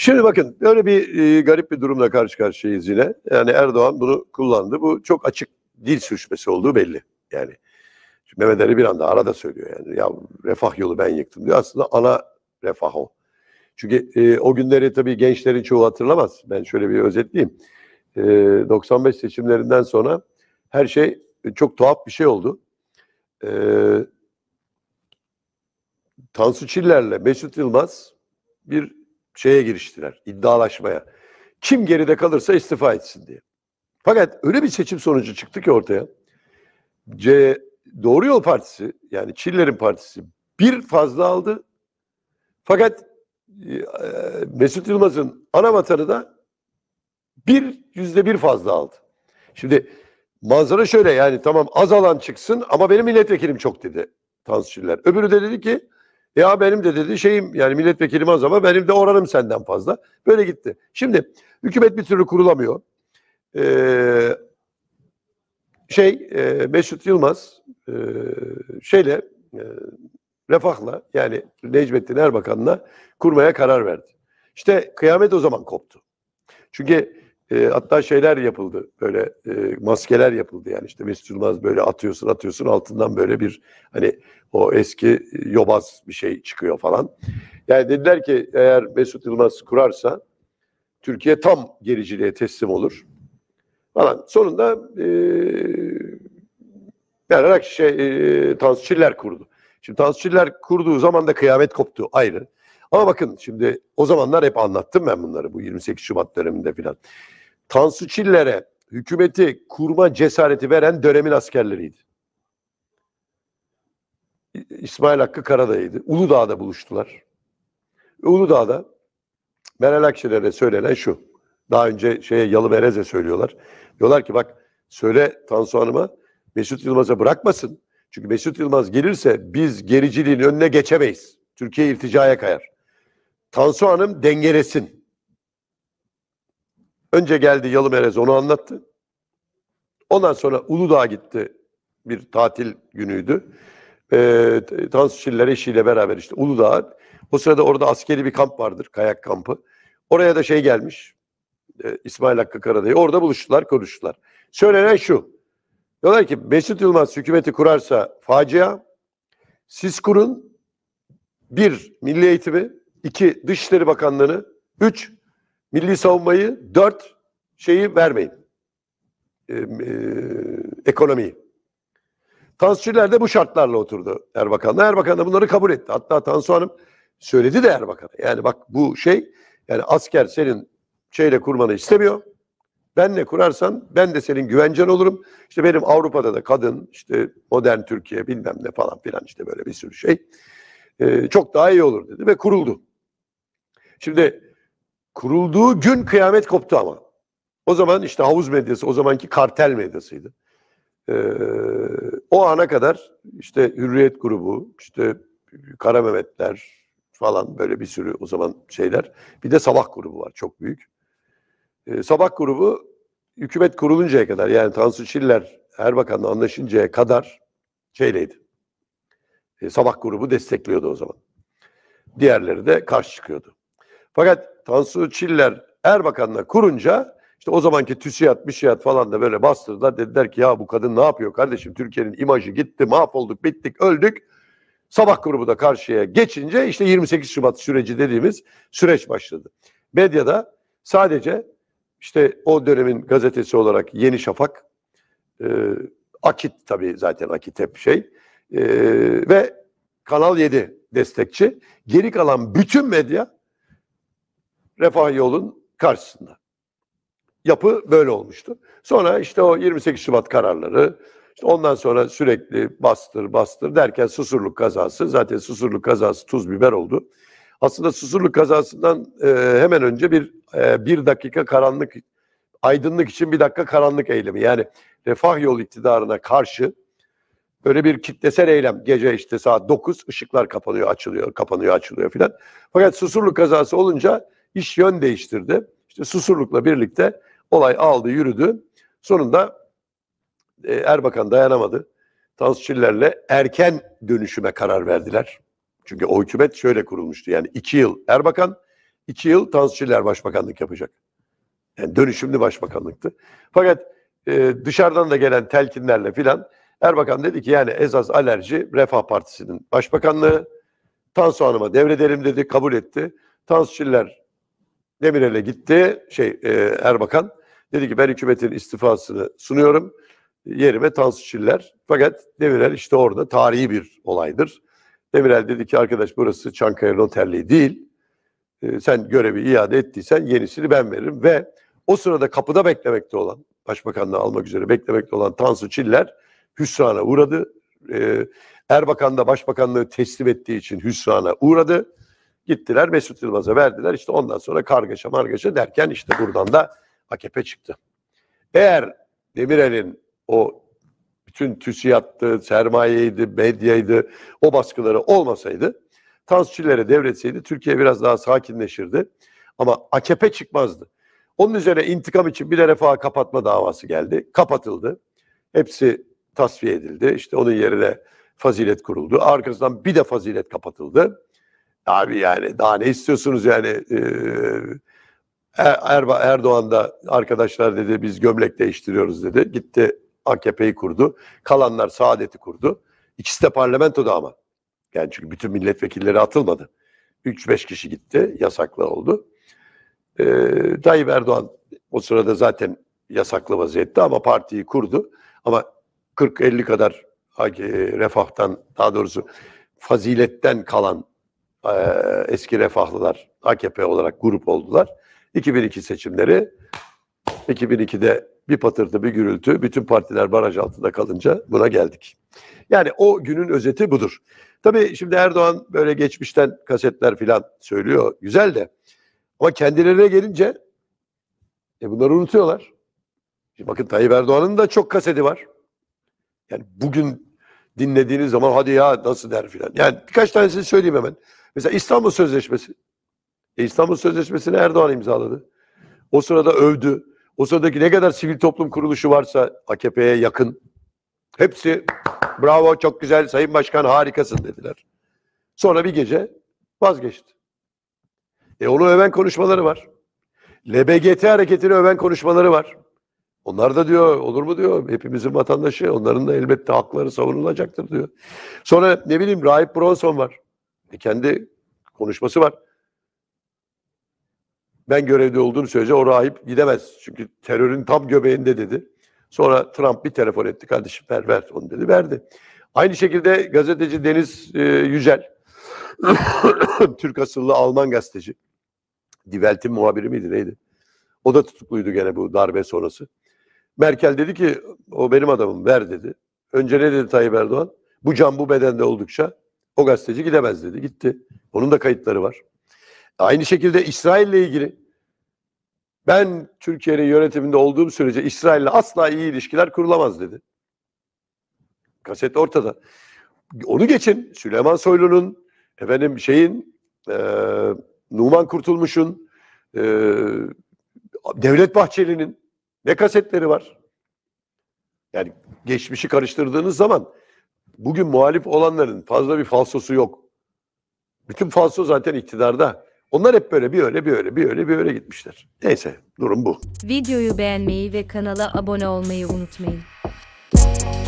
Şimdi bakın böyle bir e, garip bir durumla karşı karşıyayız yine. Yani Erdoğan bunu kullandı. Bu çok açık dil sürçmesi olduğu belli. Yani şimdi Mehmet Ali bir anda arada söylüyor yani. Ya refah yolu ben yıktım diyor. Aslında ana refah o. Çünkü e, o günleri tabii gençlerin çoğu hatırlamaz. Ben şöyle bir özetleyeyim. E, 95 seçimlerinden sonra her şey e, çok tuhaf bir şey oldu. E, Tansu Çiller'le Mesut Yılmaz bir şeye giriştiler iddialaşmaya. Kim geride kalırsa istifa etsin diye. Fakat öyle bir seçim sonucu çıktı ki ortaya. C Doğru Yol Partisi yani Çiller'in partisi bir fazla aldı. Fakat e, Mesut Yılmaz'ın ana vatanı da bir yüzde bir fazla aldı. Şimdi manzara şöyle yani tamam az alan çıksın ama benim milletvekilim çok dedi Tansu Çiller. Öbürü de dedi ki ya benim de dedi şeyim yani milletvekilim az ama benim de oranım senden fazla. Böyle gitti. Şimdi hükümet bir türlü kurulamıyor. Ee, şey e, Mesut Yılmaz e, şeyle e, Refah'la yani Necmettin Erbakan'la kurmaya karar verdi. İşte kıyamet o zaman koptu. Çünkü e, hatta şeyler yapıldı böyle e, maskeler yapıldı yani işte Mesut Yılmaz böyle atıyorsun atıyorsun altından böyle bir hani o eski yobaz bir şey çıkıyor falan. Yani dediler ki eğer Mesut Yılmaz kurarsa Türkiye tam gericiliğe teslim olur falan. Sonunda e, yani şey, e, Tansu Çiller kurdu. Şimdi Tansu Çiller kurduğu zaman da kıyamet koptu ayrı. Ama bakın şimdi o zamanlar hep anlattım ben bunları bu 28 Şubat döneminde filan. Tansu Çiller'e hükümeti kurma cesareti veren dönemin askerleriydi. İsmail Hakkı Karadayı'ydı. Uludağ'da buluştular. Uludağ'da Meral Akşener'e söylenen şu. Daha önce şeye Yalı Berez'e söylüyorlar. Diyorlar ki bak söyle Tansu Hanım'a Mesut Yılmaz'a bırakmasın. Çünkü Mesut Yılmaz gelirse biz gericiliğin önüne geçemeyiz. Türkiye irticaya kayar. Tansu Hanım dengelesin. Önce geldi Yalı Yalımerez onu anlattı. Ondan sonra Uludağ'a gitti. Bir tatil günüydü. Ee, Tansu Çiller eşiyle beraber işte Uludağ'a. O sırada orada askeri bir kamp vardır. Kayak kampı. Oraya da şey gelmiş. E, İsmail Hakkı Karadayı. Orada buluştular, konuştular. Söylenen şu. Diyorlar ki Mesut Yılmaz hükümeti kurarsa facia. Siz kurun. Bir, Milli Eğitimi. iki Dışişleri Bakanlığı'nı. Üç, milli savunmayı dört şeyi vermeyin. Ee, e, ekonomiyi. Tansuçiler de bu şartlarla oturdu Erbakan'la. Erbakan da bunları kabul etti. Hatta Tansu Hanım söyledi de Erbakan'a. Yani bak bu şey yani asker senin şeyle kurmanı istemiyor. Ben ne kurarsan ben de senin güvencen olurum. İşte benim Avrupa'da da kadın işte modern Türkiye bilmem ne falan filan işte böyle bir sürü şey. Ee, çok daha iyi olur dedi ve kuruldu. Şimdi Kurulduğu gün kıyamet koptu ama. O zaman işte havuz medyası, o zamanki kartel medyasıydı. Ee, o ana kadar işte Hürriyet grubu, işte Kara Mehmetler falan böyle bir sürü o zaman şeyler. Bir de Sabah grubu var çok büyük. Ee, sabah grubu hükümet kuruluncaya kadar yani Tansu Çiller Erbakan'la anlaşıncaya kadar şeyleydi. Ee, sabah grubu destekliyordu o zaman. Diğerleri de karşı çıkıyordu. Fakat Tansu Çiller Erbakan'la kurunca işte o zamanki TÜSİAD, MÜSİAD falan da böyle bastırdılar. Dediler ki ya bu kadın ne yapıyor kardeşim? Türkiye'nin imajı gitti, mahvolduk, bittik, öldük. Sabah grubu da karşıya geçince işte 28 Şubat süreci dediğimiz süreç başladı. Medyada sadece işte o dönemin gazetesi olarak Yeni Şafak, e, Akit tabii zaten Akit hep şey e, ve Kanal 7 destekçi. Geri kalan bütün medya Refah yolun karşısında. Yapı böyle olmuştu. Sonra işte o 28 Şubat kararları, işte ondan sonra sürekli bastır bastır derken Susurluk kazası, zaten Susurluk kazası tuz biber oldu. Aslında Susurluk kazasından e, hemen önce bir e, bir dakika karanlık, aydınlık için bir dakika karanlık eylemi. Yani refah yol iktidarına karşı böyle bir kitlesel eylem. Gece işte saat 9 ışıklar kapanıyor, açılıyor, kapanıyor, açılıyor filan. Fakat Susurluk kazası olunca iş yön değiştirdi. İşte Susurluk'la birlikte olay aldı yürüdü. Sonunda e, Erbakan dayanamadı. Tansu Çiller'le erken dönüşüme karar verdiler. Çünkü o hükümet şöyle kurulmuştu yani iki yıl Erbakan, iki yıl Tansu Çiller başbakanlık yapacak. Yani dönüşümlü başbakanlıktı. Fakat e, dışarıdan da gelen telkinlerle filan Erbakan dedi ki yani esas alerji Refah Partisi'nin başbakanlığı. Tansu Hanım'a devredelim dedi, kabul etti. Tansu Çiller Demirel'e gitti şey e, Erbakan. Dedi ki ben hükümetin istifasını sunuyorum. Yerime Tansu Çiller. Fakat Demirel işte orada tarihi bir olaydır. Demirel dedi ki arkadaş burası Çankaya Noterliği değil. E, sen görevi iade ettiysen yenisini ben veririm. Ve o sırada kapıda beklemekte olan, başbakanlığı almak üzere beklemekte olan Tansu Çiller hüsrana uğradı. E, Erbakan da başbakanlığı teslim ettiği için hüsrana uğradı. Gittiler Mesut Yılmaz'a verdiler. İşte ondan sonra kargaşa margaşa derken işte buradan da AKP çıktı. Eğer Demirel'in o bütün TÜSİAD'dı, sermayeydi, medyaydı o baskıları olmasaydı transçillere devretseydi Türkiye biraz daha sakinleşirdi. Ama AKP çıkmazdı. Onun üzerine intikam için bir de refaha kapatma davası geldi. Kapatıldı. Hepsi tasfiye edildi. İşte onun yerine fazilet kuruldu. Arkasından bir de fazilet kapatıldı. Abi yani daha ne istiyorsunuz yani? Ee, er, Erba Erdoğan da arkadaşlar dedi biz gömlek değiştiriyoruz dedi. Gitti AKP'yi kurdu. Kalanlar Saadet'i kurdu. İkisi de parlamentoda ama. Yani çünkü bütün milletvekilleri atılmadı. 3-5 kişi gitti. Yasaklı oldu. Ee, Tayyip Erdoğan o sırada zaten yasaklı vaziyette ama partiyi kurdu. Ama 40-50 kadar e, refahtan daha doğrusu faziletten kalan ee, eski refahlılar AKP olarak grup oldular. 2002 seçimleri 2002'de bir patırtı bir gürültü bütün partiler baraj altında kalınca buna geldik. Yani o günün özeti budur. Tabii şimdi Erdoğan böyle geçmişten kasetler filan söylüyor güzel de ama kendilerine gelince e bunları unutuyorlar. Şimdi bakın Tayyip Erdoğan'ın da çok kaseti var. Yani bugün dinlediğiniz zaman hadi ya nasıl der filan. Yani birkaç tanesini söyleyeyim hemen. Mesela İstanbul Sözleşmesi. E İstanbul Sözleşmesi'ni Erdoğan imzaladı. O sırada övdü. O sıradaki ne kadar sivil toplum kuruluşu varsa AKP'ye yakın. Hepsi bravo çok güzel Sayın Başkan harikasın dediler. Sonra bir gece vazgeçti. E onu öven konuşmaları var. LBGT hareketini öven konuşmaları var. Onlar da diyor olur mu diyor hepimizin vatandaşı onların da elbette hakları savunulacaktır diyor. Sonra ne bileyim Rahip Bronson var. E kendi konuşması var. Ben görevde olduğum sürece o rahip gidemez. Çünkü terörün tam göbeğinde dedi. Sonra Trump bir telefon etti. Kardeşim ver ver onu dedi. Verdi. Aynı şekilde gazeteci Deniz e, Yücel. Türk asıllı Alman gazeteci. Die muhabiri miydi neydi? O da tutukluydu gene bu darbe sonrası. Merkel dedi ki o benim adamım ver dedi. Önce ne dedi Tayyip Erdoğan? Bu can bu bedende oldukça o gazeteci gidemez dedi. Gitti. Onun da kayıtları var. Aynı şekilde İsrail'le ilgili ben Türkiye'nin yönetiminde olduğum sürece İsrail'le asla iyi ilişkiler kurulamaz dedi. Kaset ortada. Onu geçin. Süleyman Soylu'nun efendim şeyin e, Numan Kurtulmuş'un e, Devlet Bahçeli'nin ne kasetleri var? Yani geçmişi karıştırdığınız zaman bugün muhalif olanların fazla bir falsosu yok. Bütün falso zaten iktidarda. Onlar hep böyle bir öyle bir öyle bir öyle bir öyle gitmişler. Neyse durum bu. Videoyu beğenmeyi ve kanala abone olmayı unutmayın.